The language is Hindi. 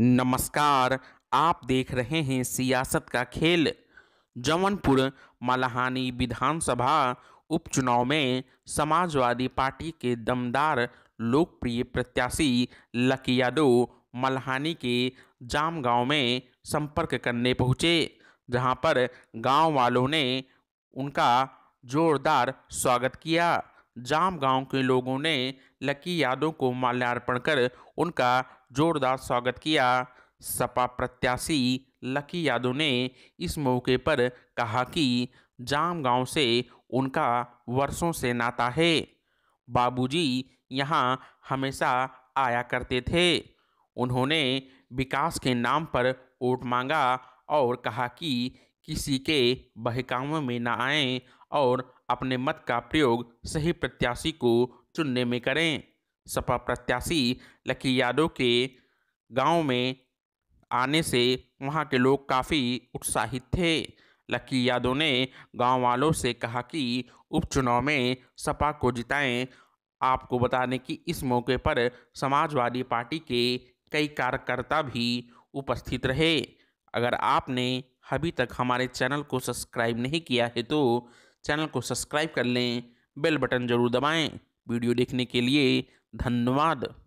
नमस्कार आप देख रहे हैं सियासत का खेल जमनपुर मलहानी विधानसभा उपचुनाव में समाजवादी पार्टी के दमदार लोकप्रिय प्रत्याशी लकी यादव मल्हानी के जाम गांव में संपर्क करने पहुंचे जहां पर गांव वालों ने उनका जोरदार स्वागत किया जाम गांव के लोगों ने लकी यादव को माल्यार्पण कर उनका जोरदार स्वागत किया सपा प्रत्याशी लकी यादव ने इस मौके पर कहा कि जाम गांव से उनका वर्षों से नाता है बाबूजी यहां हमेशा आया करते थे उन्होंने विकास के नाम पर वोट मांगा और कहा कि किसी के बहकावे में ना आए और अपने मत का प्रयोग सही प्रत्याशी को चुनने में करें सपा प्रत्याशी लकी यादव के गांव में आने से वहां के लोग काफ़ी उत्साहित थे लकी यादव ने गांव वालों से कहा कि उपचुनाव में सपा को जिताएं आपको बताने कि इस मौके पर समाजवादी पार्टी के कई कार्यकर्ता भी उपस्थित रहे अगर आपने अभी तक हमारे चैनल को सब्सक्राइब नहीं किया है तो चैनल को सब्सक्राइब कर लें बेल बटन जरूर दबाएं वीडियो देखने के लिए धन्यवाद